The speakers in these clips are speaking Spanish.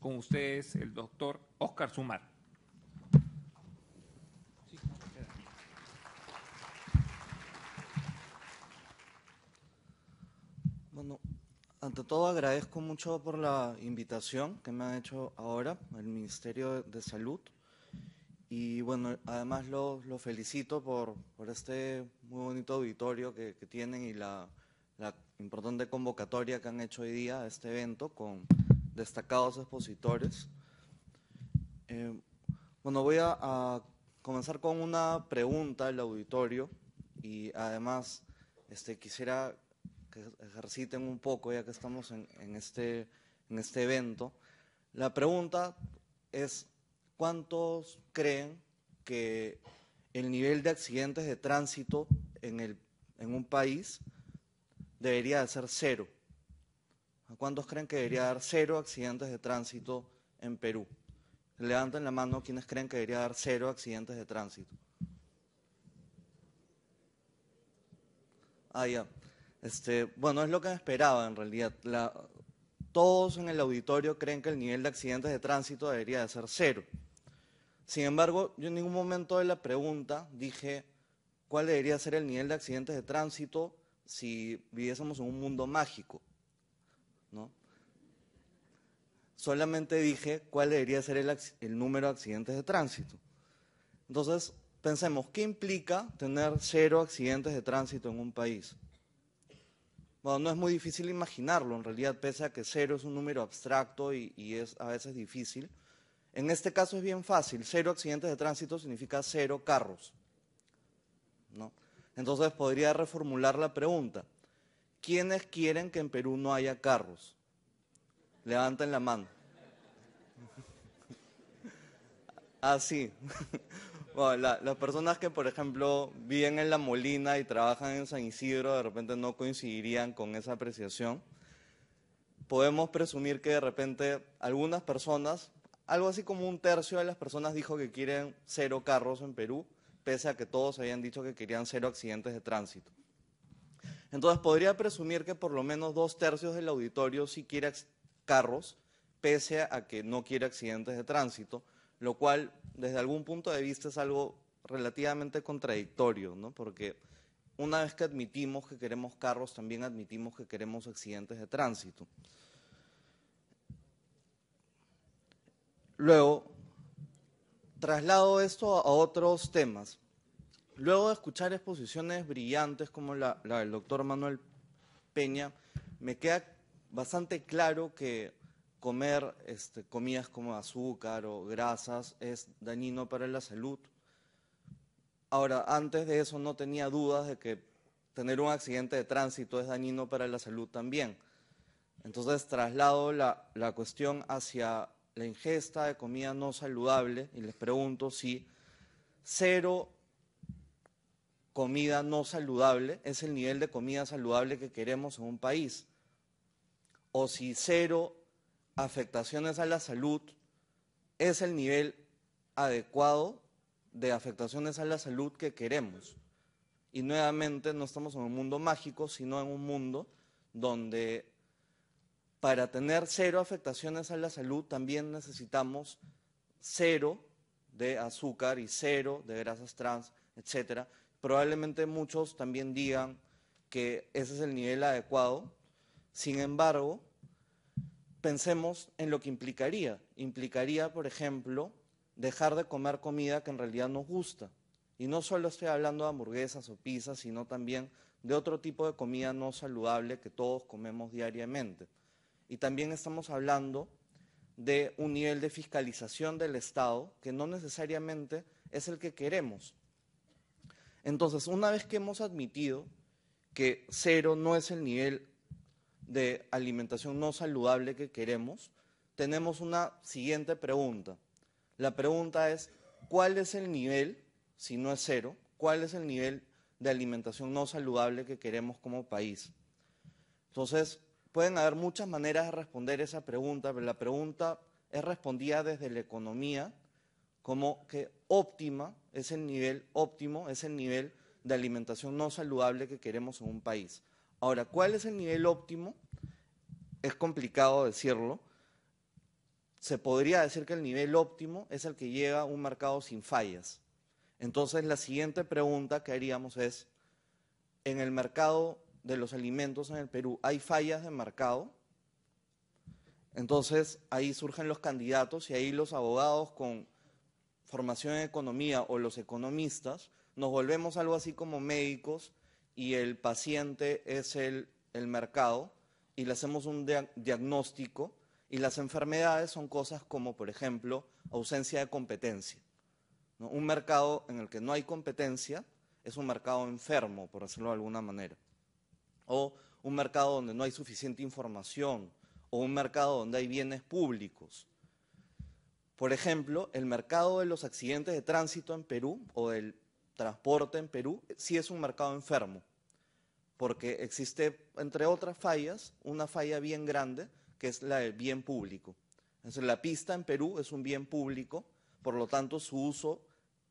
Con ustedes, el doctor Oscar Sumar. Bueno, ante todo agradezco mucho por la invitación que me han hecho ahora el Ministerio de Salud. Y bueno, además los lo felicito por, por, este muy bonito auditorio que, tienen y la, la, importante convocatoria que han hecho hoy día a este evento con destacados expositores. Eh, bueno, voy a, comenzar con una pregunta al auditorio y además este, quisiera que ejerciten un poco, ya que estamos en, en, este, en este evento. La pregunta es, ¿cuántos creen que el nivel de accidentes de tránsito en, el, en un país debería de ser cero? cuántos creen que debería dar cero accidentes de tránsito en Perú? Levanten la mano quienes creen que debería dar cero accidentes de tránsito. Ah, ya. Este, bueno, es lo que esperaba en realidad. todos en el auditorio creen que el nivel de accidentes de tránsito debería de ser cero. Sin embargo, yo en ningún momento de la pregunta dije cuál debería ser el nivel de accidentes de tránsito si viviésemos en un mundo mágico. solamente dije cuál debería ser el, número de accidentes de tránsito. Entonces, pensemos, ¿qué implica tener cero accidentes de tránsito en un país? Bueno, no es muy difícil imaginarlo, en realidad, pese a que cero es un número abstracto y, es a veces difícil. En este caso es bien fácil, cero accidentes de tránsito significa cero carros. Entonces podría reformular la pregunta, ¿quiénes quieren que en Perú no haya carros? Levanten la mano. Así. Ah, bueno, las personas que, por ejemplo, viven en La Molina y trabajan en San Isidro, de repente no coincidirían con esa apreciación. Podemos presumir que de repente algunas personas, algo así como un tercio de las personas dijo que quieren cero carros en Perú, pese a que todos habían dicho que querían cero accidentes de tránsito. Entonces podría presumir que por lo menos dos tercios del auditorio sí quiere carros, pese a que no quiere accidentes de tránsito, lo cual desde algún punto de vista es algo relativamente contradictorio, ¿no? porque una vez que admitimos que queremos carros, también admitimos que queremos accidentes de tránsito. Luego, traslado esto a otros temas. Luego de escuchar exposiciones brillantes como la, la del doctor Manuel Peña, me queda bastante claro que comer este, comidas como azúcar o grasas es dañino para la salud. Ahora, antes de eso no tenía dudas de que tener un accidente de tránsito es dañino para la salud también. Entonces traslado la cuestión hacia la ingesta de comida no saludable y les pregunto si cero comida no saludable es el nivel de comida saludable que queremos en un país o si cero afectaciones a la salud es el nivel adecuado de afectaciones a la salud que queremos. Y nuevamente no estamos en un mundo mágico, sino en un mundo donde para tener cero afectaciones a la salud también necesitamos cero de azúcar y cero de grasas trans, etc. Probablemente muchos también digan que ese es el nivel adecuado, sin embargo, pensemos en lo que implicaría. Implicaría, por ejemplo, dejar de comer comida que en realidad nos gusta. Y no solo estoy hablando de hamburguesas o pizzas, sino también de otro tipo de comida no saludable que todos comemos diariamente. Y también estamos hablando de un nivel de fiscalización del Estado que no necesariamente es el que queremos. Entonces, una vez que hemos admitido que cero no es el nivel de alimentación no saludable que queremos, tenemos una siguiente pregunta. La pregunta es, ¿cuál es el nivel, si no es cero, cuál es el nivel de alimentación no saludable que queremos como país? Entonces, pueden haber muchas maneras de responder esa pregunta, pero la pregunta es respondida desde la economía como que óptima es el nivel óptimo, es el nivel de alimentación no saludable que queremos en un país. Ahora, ¿cuál es el nivel óptimo? Es complicado decirlo. Se podría decir que el nivel óptimo es el que llega a un mercado sin fallas. Entonces, la siguiente pregunta que haríamos es, en el mercado de los alimentos en el Perú, ¿hay fallas de mercado? Entonces, ahí surgen los candidatos y ahí los abogados con formación en economía o los economistas, nos volvemos algo así como médicos y el paciente es el, el mercado y le hacemos un diagnóstico y las enfermedades son cosas como, por ejemplo, ausencia de competencia. Un mercado en el que no hay competencia es un mercado enfermo, por decirlo de alguna manera. O un mercado donde no hay suficiente información, o un mercado donde hay bienes públicos. Por ejemplo, el mercado de los accidentes de tránsito en Perú o del transporte en Perú sí es un mercado enfermo, porque existe, entre otras fallas, una falla bien grande, que es la del bien público. Entonces, la pista en Perú es un bien público, por lo tanto, su uso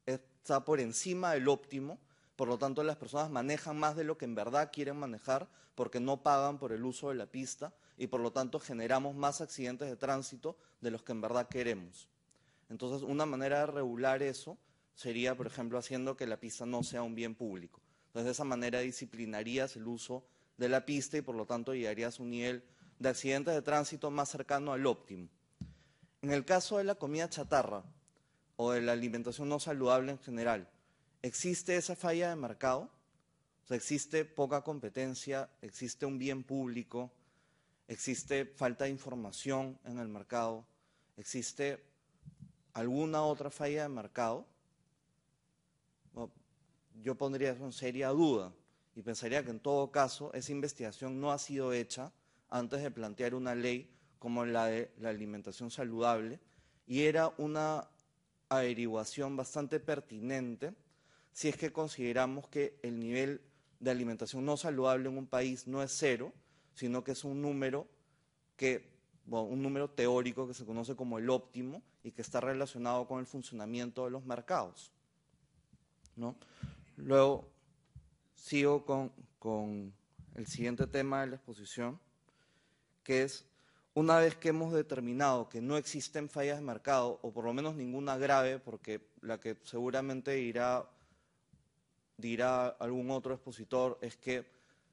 está por encima del óptimo, por lo tanto, las personas manejan más de lo que en verdad quieren manejar porque no pagan por el uso de la pista y por lo tanto generamos más accidentes de tránsito de los que en verdad queremos. Entonces, una manera de regular eso sería, por ejemplo, haciendo que la pista no sea un bien público. Entonces, de esa manera disciplinarías el uso de la pista y, por lo tanto, llegarías a un nivel de accidentes de tránsito más cercano al óptimo. En el caso de la comida chatarra o de la alimentación no saludable en general, ¿existe esa falla de mercado? O sea, ¿Existe poca competencia? ¿Existe un bien público? ¿Existe falta de información en el mercado? ¿Existe alguna otra falla de mercado? yo pondría eso en seria duda y pensaría que en todo caso esa investigación no ha sido hecha antes de plantear una ley como la de la alimentación saludable y era una averiguación bastante pertinente si es que consideramos que el nivel de alimentación no saludable en un país no es cero, sino que es un número que un número teórico que se conoce como el óptimo y que está relacionado con el funcionamiento de los mercados. ¿no? Luego sigo con, el siguiente tema de la exposición, que es una vez que hemos determinado que no existen fallas de mercado, o por lo menos ninguna grave, porque la que seguramente dirá algún otro expositor, es que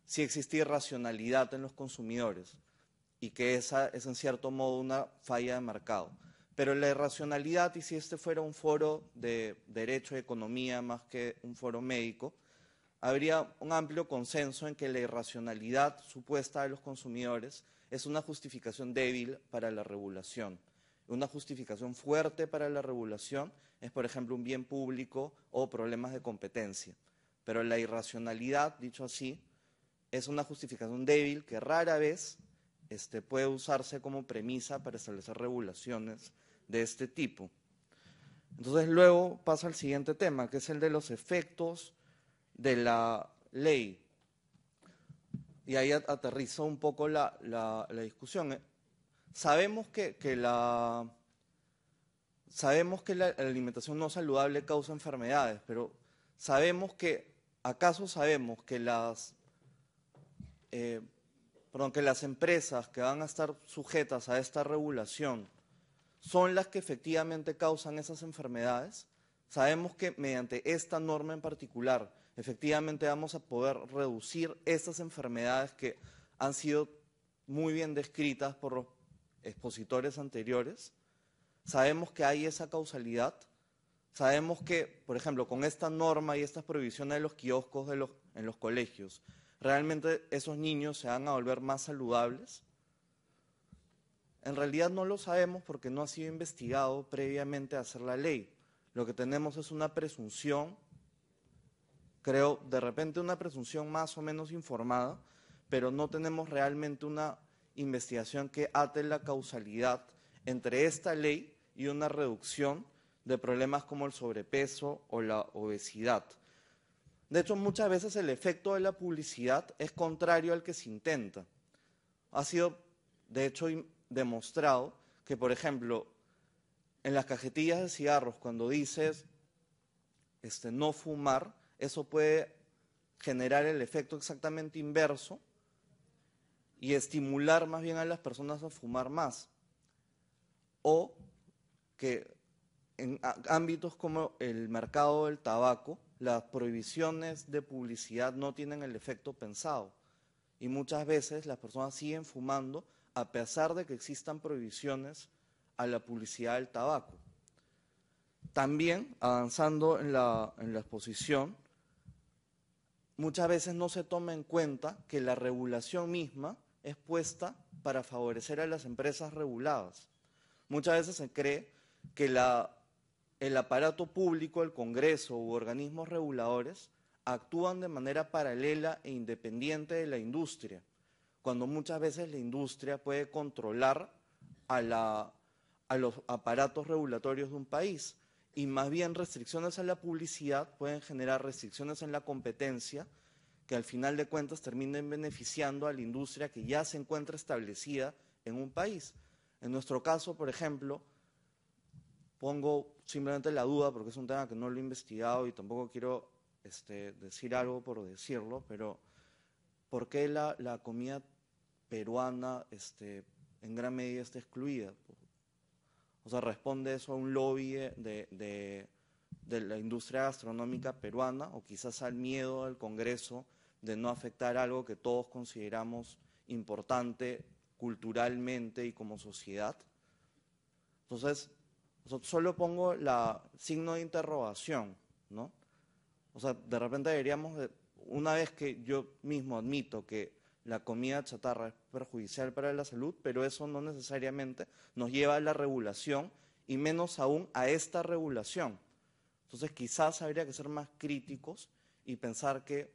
sí existe irracionalidad en los consumidores y que esa es en cierto modo una falla de mercado. Pero la irracionalidad, y si este fuera un foro de derecho y economía más que un foro médico, habría un amplio consenso en que la irracionalidad supuesta de los consumidores es una justificación débil para la regulación. Una justificación fuerte para la regulación es, por ejemplo, un bien público o problemas de competencia. Pero la irracionalidad, dicho así, es una justificación débil que rara vez este, puede usarse como premisa para establecer regulaciones de este tipo. Entonces luego pasa al siguiente tema, que es el de los efectos de la ley. Y ahí aterriza un poco la, discusión. ¿eh? Sabemos que, la, sabemos que la alimentación no saludable causa enfermedades, pero sabemos que, ¿acaso sabemos que las, eh, que las empresas que van a estar sujetas a esta regulación son las que efectivamente causan esas enfermedades. Sabemos que mediante esta norma en particular, efectivamente vamos a poder reducir esas enfermedades que han sido muy bien descritas por los expositores anteriores. Sabemos que hay esa causalidad. Sabemos que, por ejemplo, con esta norma y estas prohibiciones de los kioscos en los colegios, realmente esos niños se van a volver más saludables. En realidad no lo sabemos porque no ha sido investigado previamente a hacer la ley. Lo que tenemos es una presunción, creo, de repente una presunción más o menos informada, pero no tenemos realmente una investigación que ate la causalidad entre esta ley y una reducción de problemas como el sobrepeso o la obesidad. De hecho, muchas veces el efecto de la publicidad es contrario al que se intenta. Ha sido, de hecho, demostrado que, por ejemplo, en las cajetillas de cigarros, cuando dices este, no fumar, eso puede generar el efecto exactamente inverso y estimular más bien a las personas a fumar más. O que en ámbitos como el mercado del tabaco, las prohibiciones de publicidad no tienen el efecto pensado. Y muchas veces las personas siguen fumando a pesar de que existan prohibiciones a la publicidad del tabaco. También, avanzando en la, exposición, muchas veces no se toma en cuenta que la regulación misma es puesta para favorecer a las empresas reguladas. Muchas veces se cree que el aparato público, el Congreso u organismos reguladores actúan de manera paralela e independiente de la industria cuando muchas veces la industria puede controlar a, los aparatos regulatorios de un país. Y más bien restricciones a la publicidad pueden generar restricciones en la competencia que al final de cuentas terminen beneficiando a la industria que ya se encuentra establecida en un país. En nuestro caso, por ejemplo, pongo simplemente la duda porque es un tema que no lo he investigado y tampoco quiero este, decir algo por decirlo, pero ¿Por qué la, la comida peruana este, en gran medida está excluida? O sea, responde eso a un lobby de, de, la industria gastronómica peruana o quizás al miedo del Congreso de no afectar algo que todos consideramos importante culturalmente y como sociedad. Entonces, solo pongo la signo de interrogación, ¿no? O sea, de repente deberíamos una vez que yo mismo admito que la comida chatarra es perjudicial para la salud, pero eso no necesariamente nos lleva a la regulación y menos aún a esta regulación. Entonces quizás habría que ser más críticos y pensar que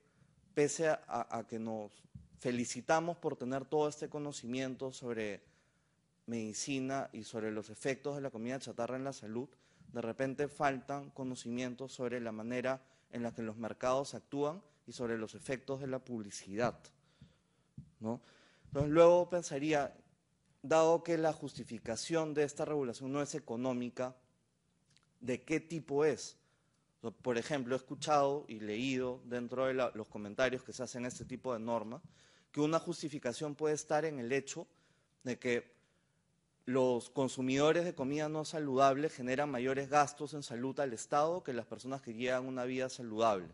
pese a, que nos felicitamos por tener todo este conocimiento sobre medicina y sobre los efectos de la comida chatarra en la salud, de repente faltan conocimientos sobre la manera en la que los mercados actúan y sobre los efectos de la publicidad. ¿no? Entonces luego pensaría, dado que la justificación de esta regulación no es económica, ¿de qué tipo es? Por ejemplo, he escuchado y leído dentro de los comentarios que se hacen este tipo de norma que una justificación puede estar en el hecho de que los consumidores de comida no saludable generan mayores gastos en salud al Estado que las personas que llevan una vida saludable.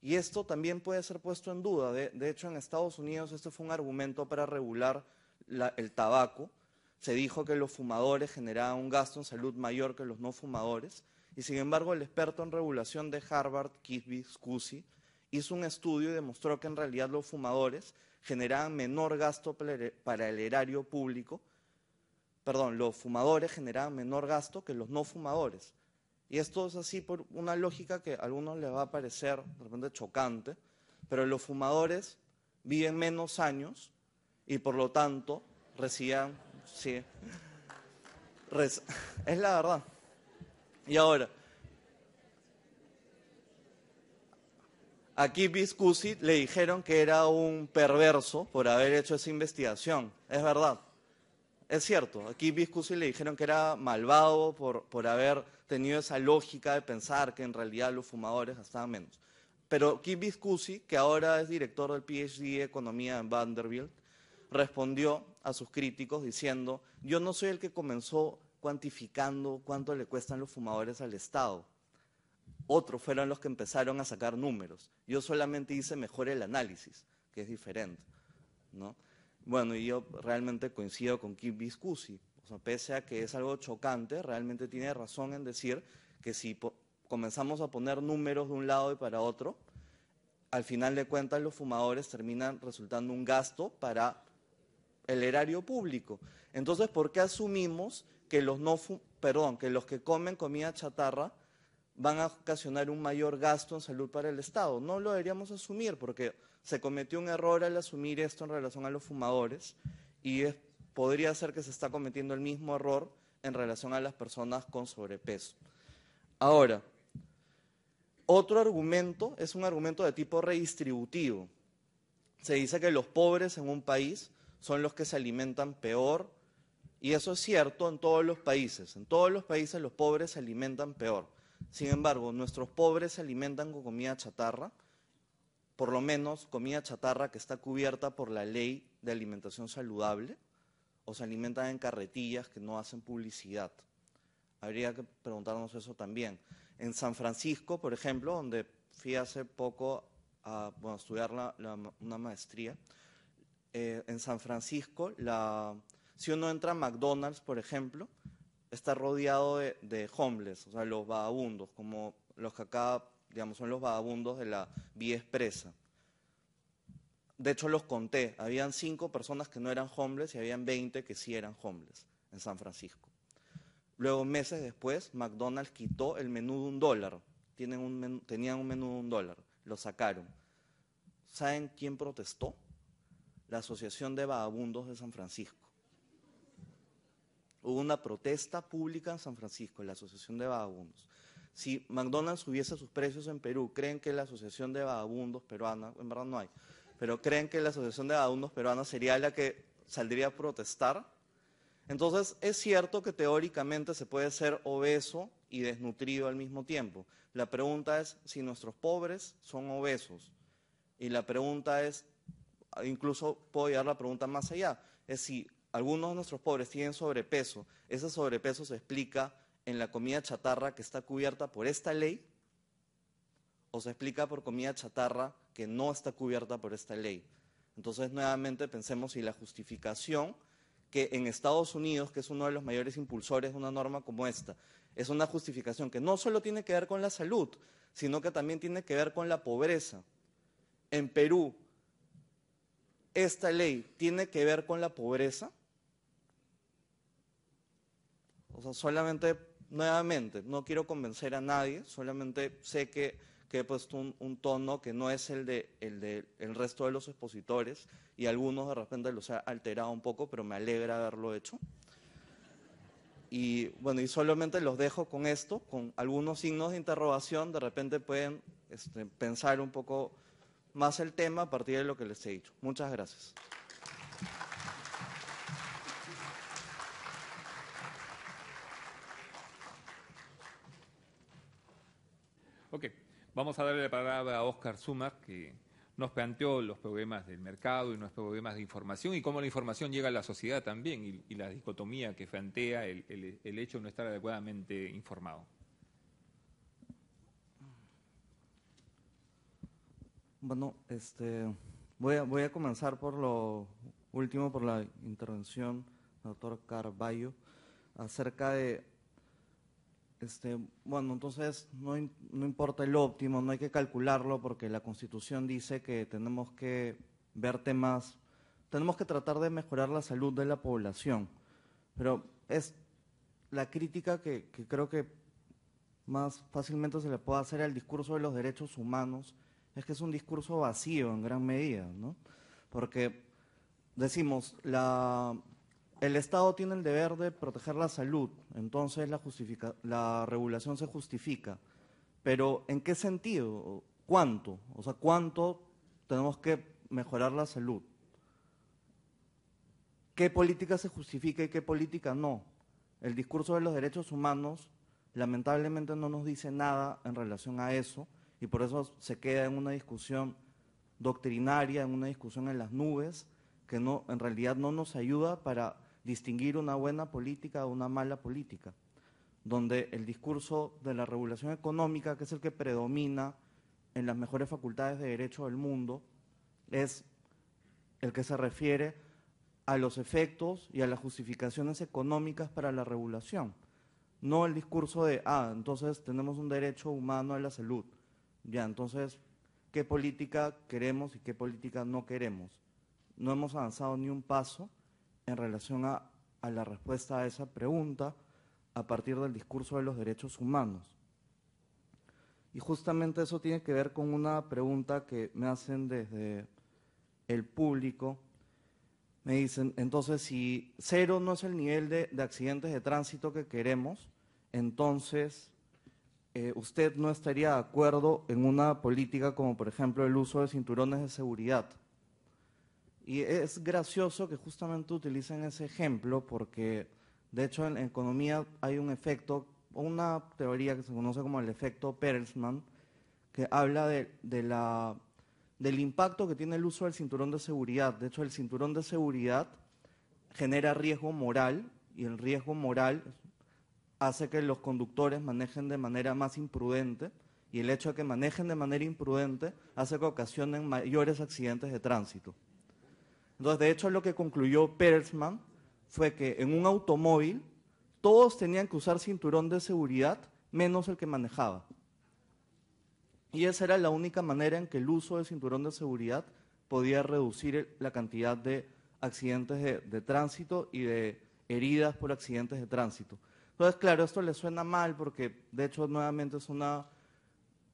Y esto también puede ser puesto en duda. De, hecho, en Estados Unidos este fue un argumento para regular el tabaco. Se dijo que los fumadores generaban un gasto en salud mayor que los no fumadores. Y sin embargo, el experto en regulación de Harvard, Kisby Scusi, hizo un estudio y demostró que en realidad los fumadores generaban menor gasto para el erario público. Perdón, los fumadores generaban menor gasto que los no fumadores. Y esto es así por una lógica que a algunos les va a parecer de repente chocante, pero los fumadores viven menos años y por lo tanto reciben... sí, es la verdad. Y ahora, aquí Biscuzi le dijeron que era un perverso por haber hecho esa investigación, es verdad es cierto, aquí Viscusi le dijeron que era malvado por, por haber tenido esa lógica de pensar que en realidad los fumadores gastaban menos. Pero Kim Viscusi, que ahora es director del PhD de Economía en Vanderbilt, respondió a sus críticos diciendo, yo no soy el que comenzó cuantificando cuánto le cuestan los fumadores al Estado. Otros fueron los que empezaron a sacar números. Yo solamente hice mejor el análisis, que es diferente. ¿no? Bueno, y yo realmente coincido con Kim Viscusi. O pese a que es algo chocante, realmente tiene razón en decir que si comenzamos a poner números de un lado y para otro, al final de cuentas los fumadores terminan resultando un gasto para el erario público. Entonces, ¿por qué asumimos que los no perdón, que los que comen comida chatarra van a ocasionar un mayor gasto en salud para el Estado? No lo deberíamos asumir porque se cometió un error al asumir esto en relación a los fumadores y podría ser que se está cometiendo el mismo error en relación a las personas con sobrepeso. Ahora, otro argumento es un argumento de tipo redistributivo. Se dice que los pobres en un país son los que se alimentan peor y eso es cierto en todos los países. En todos los países los pobres se alimentan peor. Sin embargo, nuestros pobres se alimentan con comida chatarra por lo menos comida chatarra que está cubierta por la ley de alimentación saludable o se alimentan en carretillas que no hacen publicidad. Habría que preguntarnos eso también. En San Francisco, por ejemplo, donde fui hace poco a, estudiar una maestría, eh, en San Francisco, si uno entra a McDonald's, por ejemplo, está rodeado de, de homeless, o sea, los vagabundos, como los que acá digamos, son los vagabundos de la vía expresa. De hecho, los conté. Habían cinco personas que no eran homeless y habían 20 que sí eran homeless en San Francisco. Luego, meses después, McDonald's quitó el menú de un dólar. tenían un menú de un dólar. Lo sacaron. ¿Saben quién protestó? La Asociación de Vagabundos de San Francisco. Hubo una protesta pública en San Francisco, la Asociación de Vagabundos. Si McDonald's subiese sus precios en Perú, ¿creen que la Asociación de Vagabundos Peruana, en verdad no hay, pero creen que la Asociación de Vagabundos Peruana sería la que saldría a protestar? Entonces, es cierto que teóricamente se puede ser obeso y desnutrido al mismo tiempo. La pregunta es si nuestros pobres son obesos. Y la pregunta es, incluso puedo llevar la pregunta más allá, es si algunos de nuestros pobres tienen sobrepeso. Ese sobrepeso se explica en la comida chatarra que está cubierta por esta ley o se explica por comida chatarra que no está cubierta por esta ley. Entonces, nuevamente pensemos si la justificación que en Estados Unidos, que es uno de los mayores impulsores de una norma como esta, es una justificación que no solo tiene que ver con la salud, sino que también tiene que ver con la pobreza. En Perú, esta ley tiene que ver con la pobreza. O sea, solamente nuevamente, no quiero convencer a nadie, solamente sé que, he puesto un, tono que no es el de, resto de los expositores y algunos de repente los ha alterado un poco, pero me alegra haberlo hecho. Y bueno, y solamente los dejo con esto, con algunos signos de interrogación, de repente pueden este, pensar un poco más el tema a partir de lo que les he dicho. Muchas gracias. Ok, vamos a darle la palabra a Oscar Sumas, que nos planteó los problemas del mercado y los problemas de información y cómo la información llega a la sociedad también y, la dicotomía que plantea el, hecho de no estar adecuadamente informado. Bueno, este, voy, a, voy a comenzar por lo último, por la intervención del doctor Carballo, acerca de este, bueno, entonces no, no, importa el óptimo, no hay que calcularlo porque la Constitución dice que tenemos que ver temas, tenemos que tratar de mejorar la salud de la población. Pero es la crítica que, que creo que más fácilmente se le puede hacer al discurso de los derechos humanos, es que es un discurso vacío en gran medida, ¿no? Porque decimos, la, el Estado tiene el deber de proteger la salud, entonces la, la regulación se justifica. Pero ¿en qué sentido? ¿Cuánto? O sea, ¿cuánto tenemos que mejorar la salud? ¿Qué política se justifica y qué política no? El discurso de los derechos humanos lamentablemente no nos dice nada en relación a eso y por eso se queda en una discusión doctrinaria, en una discusión en las nubes que no, en realidad no nos ayuda para distinguir una buena política de una mala política, donde el discurso de la regulación económica, que es el que predomina en las mejores facultades de derecho del mundo, es el que se refiere a los efectos y a las justificaciones económicas para la regulación. No el discurso de, ah, entonces tenemos un derecho humano a la salud. Ya, entonces, ¿qué política queremos y qué política no queremos? No hemos avanzado ni un paso en relación a, la respuesta a esa pregunta a partir del discurso de los derechos humanos. Y justamente eso tiene que ver con una pregunta que me hacen desde el público. Me dicen, entonces, si cero no es el nivel de, accidentes de tránsito que queremos, entonces eh, usted no estaría de acuerdo en una política como, por ejemplo, el uso de cinturones de seguridad. Y es gracioso que justamente utilicen ese ejemplo porque, de hecho, en economía hay un efecto, una teoría que se conoce como el efecto Perelsman, que habla del impacto que tiene el uso del cinturón de seguridad. De hecho, el cinturón de seguridad genera riesgo moral y el riesgo moral hace que los conductores manejen de manera más imprudente y el hecho de que manejen de manera imprudente hace que ocasionen mayores accidentes de tránsito. Entonces, de hecho, lo que concluyó Persman fue que en un automóvil todos tenían que usar cinturón de seguridad menos el que manejaba. Y esa era la única manera en que el uso de cinturón de seguridad podía reducir la cantidad de accidentes de, tránsito y de heridas por accidentes de tránsito. Entonces, claro, esto le suena mal porque, de hecho, nuevamente es una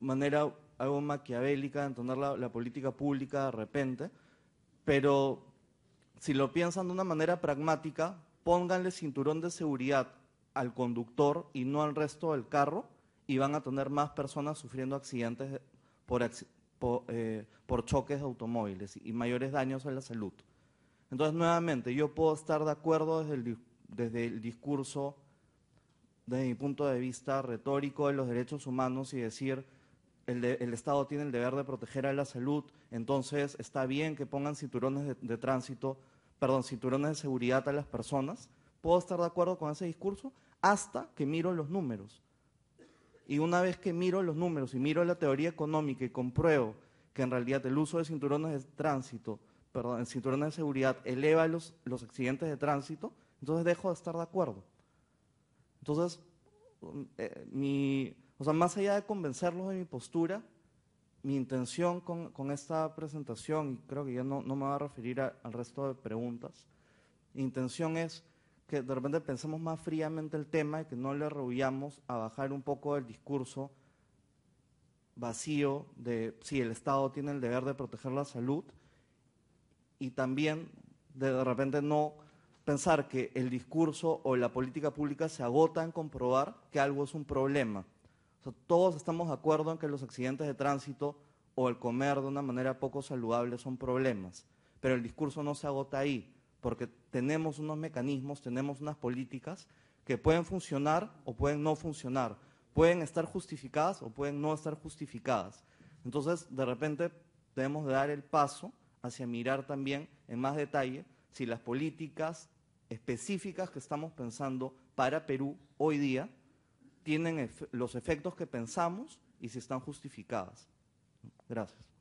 manera algo maquiavélica de entonar la, la política pública de repente, pero si lo piensan de una manera pragmática, pónganle cinturón de seguridad al conductor y no al resto del carro y van a tener más personas sufriendo accidentes por, eh, choques de automóviles y mayores daños a la salud. Entonces, nuevamente, yo puedo estar de acuerdo desde desde el discurso, desde mi punto de vista retórico de los derechos humanos y decir el, Estado tiene el deber de proteger a la salud, entonces está bien que pongan cinturones de, tránsito, perdón, cinturones de seguridad a las personas. Puedo estar de acuerdo con ese discurso hasta que miro los números. Y una vez que miro los números y miro la teoría económica y compruebo que en realidad el uso de cinturones de tránsito, perdón, cinturones de seguridad eleva los, los accidentes de tránsito, entonces dejo de estar de acuerdo. Entonces, eh, mi, o sea, más allá de convencerlos de mi postura, mi intención con, con esta presentación, y creo que ya no, me va a referir al resto de preguntas, mi intención es que de repente pensemos más fríamente el tema y que no le rehuyamos a bajar un poco el discurso vacío de si el Estado tiene el deber de proteger la salud y también de, de repente no pensar que el discurso o la política pública se agota en comprobar que algo es un problema todos estamos de acuerdo en que los accidentes de tránsito o el comer de una manera poco saludable son problemas, pero el discurso no se agota ahí, porque tenemos unos mecanismos, tenemos unas políticas que pueden funcionar o pueden no funcionar, pueden estar justificadas o pueden no estar justificadas. Entonces, de repente, debemos de dar el paso hacia mirar también en más detalle si las políticas específicas que estamos pensando para Perú hoy día tienen los efectos que pensamos y si están justificadas. Gracias.